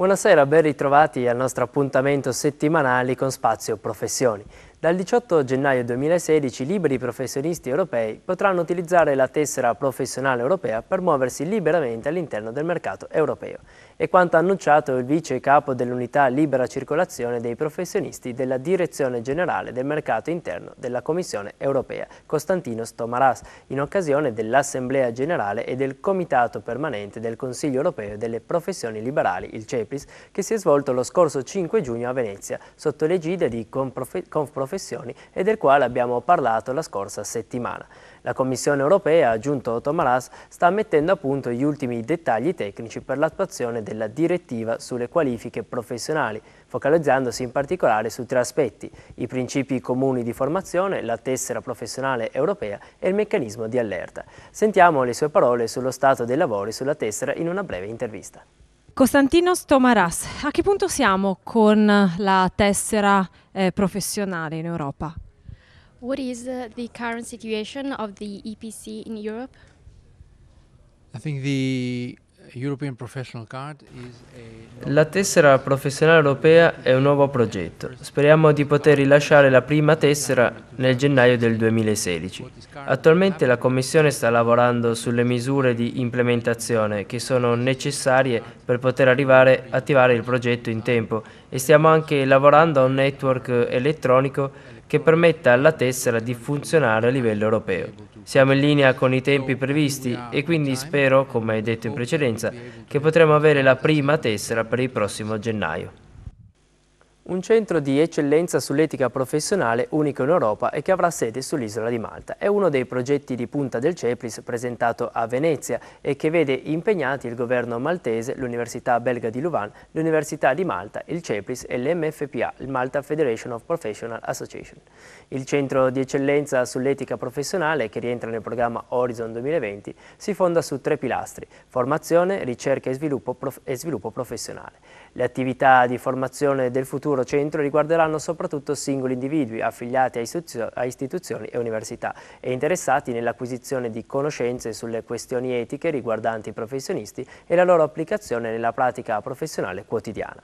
Buonasera, ben ritrovati al nostro appuntamento settimanale con Spazio Professioni. Dal 18 gennaio 2016 i liberi professionisti europei potranno utilizzare la tessera professionale europea per muoversi liberamente all'interno del mercato europeo. È quanto annunciato il vice capo dell'unità libera circolazione dei professionisti della Direzione Generale del Mercato Interno della Commissione Europea, Costantino Stomaras, in occasione dell'Assemblea Generale e del Comitato Permanente del Consiglio Europeo delle Professioni Liberali, il CEPIS, che si è svolto lo scorso 5 giugno a Venezia, sotto l'egida di Confprofessione professioni e del quale abbiamo parlato la scorsa settimana. La Commissione europea, aggiunto Tomaras, sta mettendo a punto gli ultimi dettagli tecnici per l'attuazione della direttiva sulle qualifiche professionali, focalizzandosi in particolare su tre aspetti, i principi comuni di formazione, la tessera professionale europea e il meccanismo di allerta. Sentiamo le sue parole sullo stato dei lavori sulla tessera in una breve intervista. Costantinos Tomaras, a che punto siamo con la tessera eh, professionale in Europa? What is the current situation of the EPC in Europe? I think the la tessera professionale europea è un nuovo progetto. Speriamo di poter rilasciare la prima tessera nel gennaio del 2016. Attualmente la Commissione sta lavorando sulle misure di implementazione che sono necessarie per poter arrivare a attivare il progetto in tempo e stiamo anche lavorando a un network elettronico che permetta alla tessera di funzionare a livello europeo. Siamo in linea con i tempi previsti e quindi spero, come hai detto in precedenza, che potremo avere la prima tessera per il prossimo gennaio un centro di eccellenza sull'etica professionale unico in Europa e che avrà sede sull'isola di Malta. È uno dei progetti di punta del CEPRIS presentato a Venezia e che vede impegnati il governo maltese, l'Università belga di Louvain, l'Università di Malta, il CEPRIS e l'MFPA, il Malta Federation of Professional Association. Il centro di eccellenza sull'etica professionale, che rientra nel programma Horizon 2020, si fonda su tre pilastri, formazione, ricerca e sviluppo, prof e sviluppo professionale. Le attività di formazione del futuro futuro centro riguarderanno soprattutto singoli individui affiliati a, a istituzioni e università e interessati nell'acquisizione di conoscenze sulle questioni etiche riguardanti i professionisti e la loro applicazione nella pratica professionale quotidiana.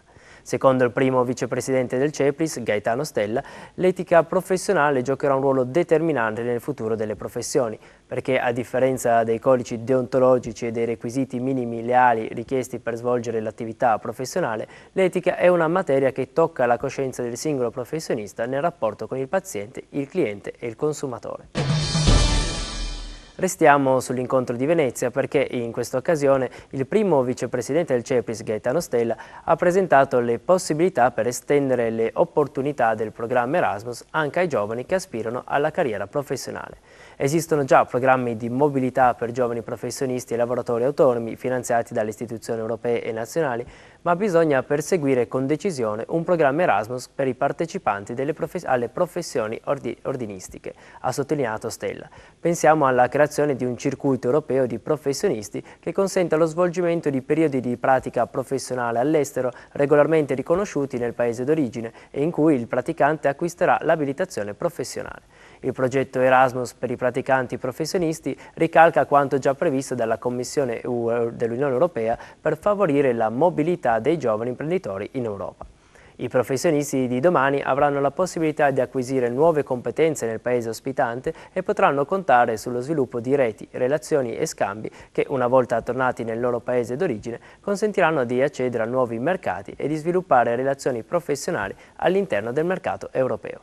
Secondo il primo vicepresidente del CEPRIS, Gaetano Stella, l'etica professionale giocherà un ruolo determinante nel futuro delle professioni, perché a differenza dei codici deontologici e dei requisiti minimi leali richiesti per svolgere l'attività professionale, l'etica è una materia che tocca la coscienza del singolo professionista nel rapporto con il paziente, il cliente e il consumatore. Restiamo sull'incontro di Venezia perché in questa occasione il primo vicepresidente del CEPRIS, Gaetano Stella, ha presentato le possibilità per estendere le opportunità del programma Erasmus anche ai giovani che aspirano alla carriera professionale. Esistono già programmi di mobilità per giovani professionisti e lavoratori autonomi finanziati dalle istituzioni europee e nazionali, ma bisogna perseguire con decisione un programma Erasmus per i partecipanti profes alle professioni ordi ordinistiche, ha sottolineato Stella. Pensiamo alla creazione di un circuito europeo di professionisti che consenta lo svolgimento di periodi di pratica professionale all'estero regolarmente riconosciuti nel paese d'origine e in cui il praticante acquisterà l'abilitazione professionale. Il progetto Erasmus per i praticanti professionisti ricalca quanto già previsto dalla Commissione dell'Unione Europea per favorire la mobilità dei giovani imprenditori in Europa. I professionisti di domani avranno la possibilità di acquisire nuove competenze nel paese ospitante e potranno contare sullo sviluppo di reti, relazioni e scambi che, una volta tornati nel loro paese d'origine, consentiranno di accedere a nuovi mercati e di sviluppare relazioni professionali all'interno del mercato europeo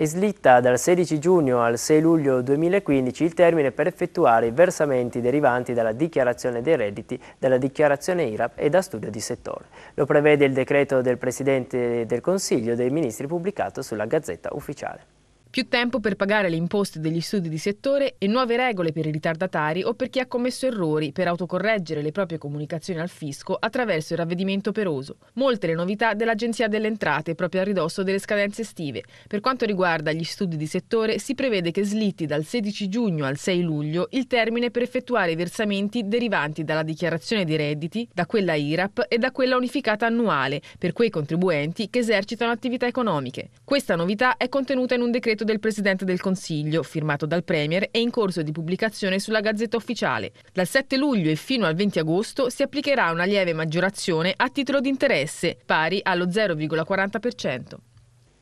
e slitta dal 16 giugno al 6 luglio 2015 il termine per effettuare i versamenti derivanti dalla dichiarazione dei redditi, dalla dichiarazione IRAP e da studio di settore. Lo prevede il decreto del Presidente del Consiglio dei Ministri pubblicato sulla Gazzetta Ufficiale più tempo per pagare le imposte degli studi di settore e nuove regole per i ritardatari o per chi ha commesso errori per autocorreggere le proprie comunicazioni al fisco attraverso il ravvedimento operoso. Molte le novità dell'Agenzia delle Entrate proprio a ridosso delle scadenze estive. Per quanto riguarda gli studi di settore, si prevede che slitti dal 16 giugno al 6 luglio il termine per effettuare i versamenti derivanti dalla dichiarazione dei redditi, da quella IRAP e da quella unificata annuale per quei contribuenti che esercitano attività economiche. Questa novità è contenuta in un decreto decreto del Presidente del Consiglio, firmato dal Premier e in corso di pubblicazione sulla Gazzetta Ufficiale. Dal 7 luglio e fino al 20 agosto si applicherà una lieve maggiorazione a titolo di interesse, pari allo 0,40%.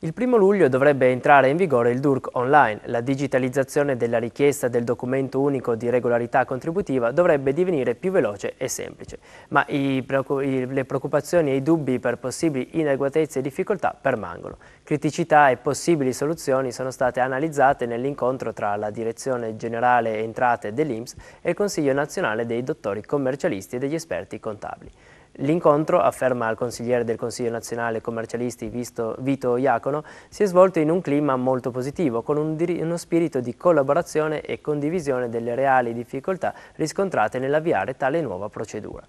Il 1 luglio dovrebbe entrare in vigore il DURC online. La digitalizzazione della richiesta del documento unico di regolarità contributiva dovrebbe divenire più veloce e semplice, ma i, le preoccupazioni e i dubbi per possibili inadeguatezze e difficoltà permangono. Criticità e possibili soluzioni sono state analizzate nell'incontro tra la Direzione Generale Entrate dell'INPS e il Consiglio Nazionale dei Dottori Commercialisti e degli Esperti Contabili. L'incontro, afferma il consigliere del Consiglio nazionale commercialisti Vito Iacono, si è svolto in un clima molto positivo, con un uno spirito di collaborazione e condivisione delle reali difficoltà riscontrate nell'avviare tale nuova procedura.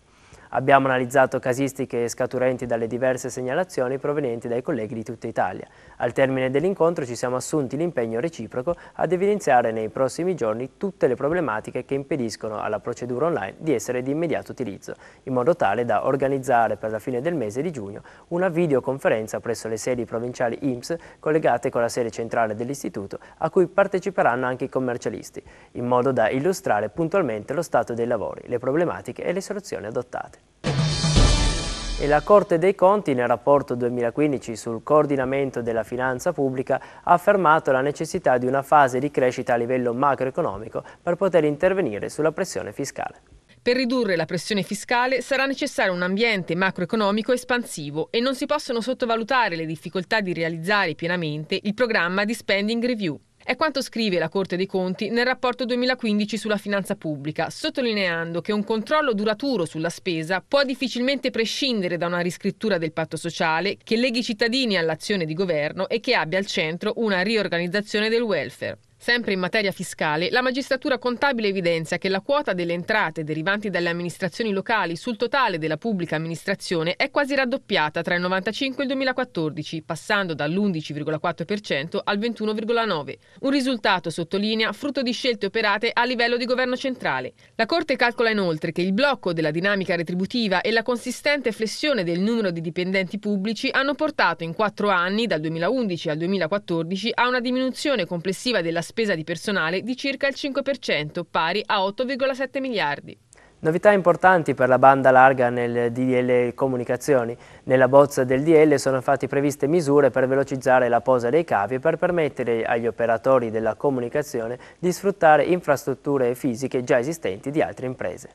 Abbiamo analizzato casistiche scaturenti dalle diverse segnalazioni provenienti dai colleghi di tutta Italia. Al termine dell'incontro ci siamo assunti l'impegno reciproco ad evidenziare nei prossimi giorni tutte le problematiche che impediscono alla procedura online di essere di immediato utilizzo, in modo tale da organizzare per la fine del mese di giugno una videoconferenza presso le sedi provinciali IMSS collegate con la sede centrale dell'istituto a cui parteciperanno anche i commercialisti, in modo da illustrare puntualmente lo stato dei lavori, le problematiche e le soluzioni adottate. Corte. E la Corte dei Conti nel rapporto 2015 sul coordinamento della finanza pubblica ha affermato la necessità di una fase di crescita a livello macroeconomico per poter intervenire sulla pressione fiscale. Per ridurre la pressione fiscale sarà necessario un ambiente macroeconomico espansivo e non si possono sottovalutare le difficoltà di realizzare pienamente il programma di spending review. È quanto scrive la Corte dei Conti nel rapporto 2015 sulla finanza pubblica, sottolineando che un controllo duraturo sulla spesa può difficilmente prescindere da una riscrittura del patto sociale che leghi i cittadini all'azione di governo e che abbia al centro una riorganizzazione del welfare. Sempre in materia fiscale, la magistratura contabile evidenzia che la quota delle entrate derivanti dalle amministrazioni locali sul totale della pubblica amministrazione è quasi raddoppiata tra il 1995 e il 2014, passando dall'11,4% al 21,9%. Un risultato, sottolinea, frutto di scelte operate a livello di governo centrale. La Corte calcola inoltre che il blocco della dinamica retributiva e la consistente flessione del numero di dipendenti pubblici hanno portato in quattro anni, dal 2011 al 2014, a una diminuzione complessiva della spesa di personale di circa il 5%, pari a 8,7 miliardi. Novità importanti per la banda larga nel DDL Comunicazioni. Nella bozza del DL sono infatti previste misure per velocizzare la posa dei cavi e per permettere agli operatori della comunicazione di sfruttare infrastrutture fisiche già esistenti di altre imprese.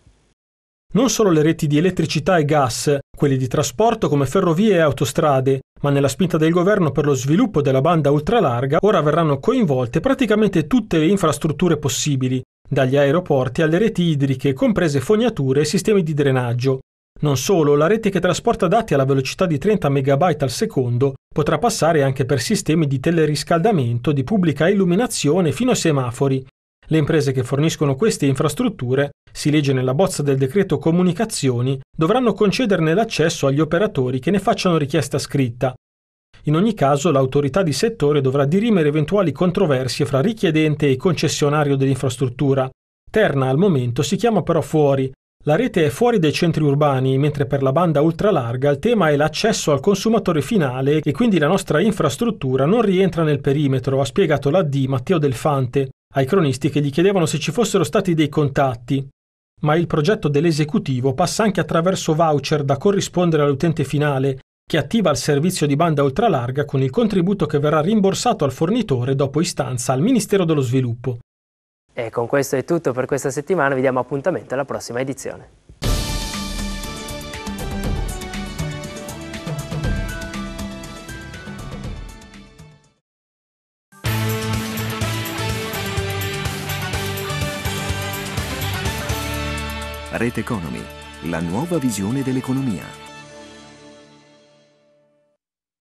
Non solo le reti di elettricità e gas, quelle di trasporto come ferrovie e autostrade, ma nella spinta del governo per lo sviluppo della banda ultralarga ora verranno coinvolte praticamente tutte le infrastrutture possibili, dagli aeroporti alle reti idriche, comprese fognature e sistemi di drenaggio. Non solo, la rete che trasporta dati alla velocità di 30 MB al secondo potrà passare anche per sistemi di teleriscaldamento, di pubblica illuminazione fino a semafori, le imprese che forniscono queste infrastrutture, si legge nella bozza del decreto comunicazioni, dovranno concederne l'accesso agli operatori che ne facciano richiesta scritta. In ogni caso l'autorità di settore dovrà dirimere eventuali controversie fra richiedente e concessionario dell'infrastruttura. Terna al momento si chiama però fuori. La rete è fuori dai centri urbani, mentre per la banda ultralarga il tema è l'accesso al consumatore finale e quindi la nostra infrastruttura non rientra nel perimetro, ha spiegato la D Matteo Delfante, ai cronisti che gli chiedevano se ci fossero stati dei contatti, ma il progetto dell'esecutivo passa anche attraverso voucher da corrispondere all'utente finale che attiva il servizio di banda ultralarga con il contributo che verrà rimborsato al fornitore dopo istanza al Ministero dello Sviluppo. E con questo è tutto per questa settimana, vi diamo appuntamento alla prossima edizione. Rete Economy, la nuova visione dell'economia.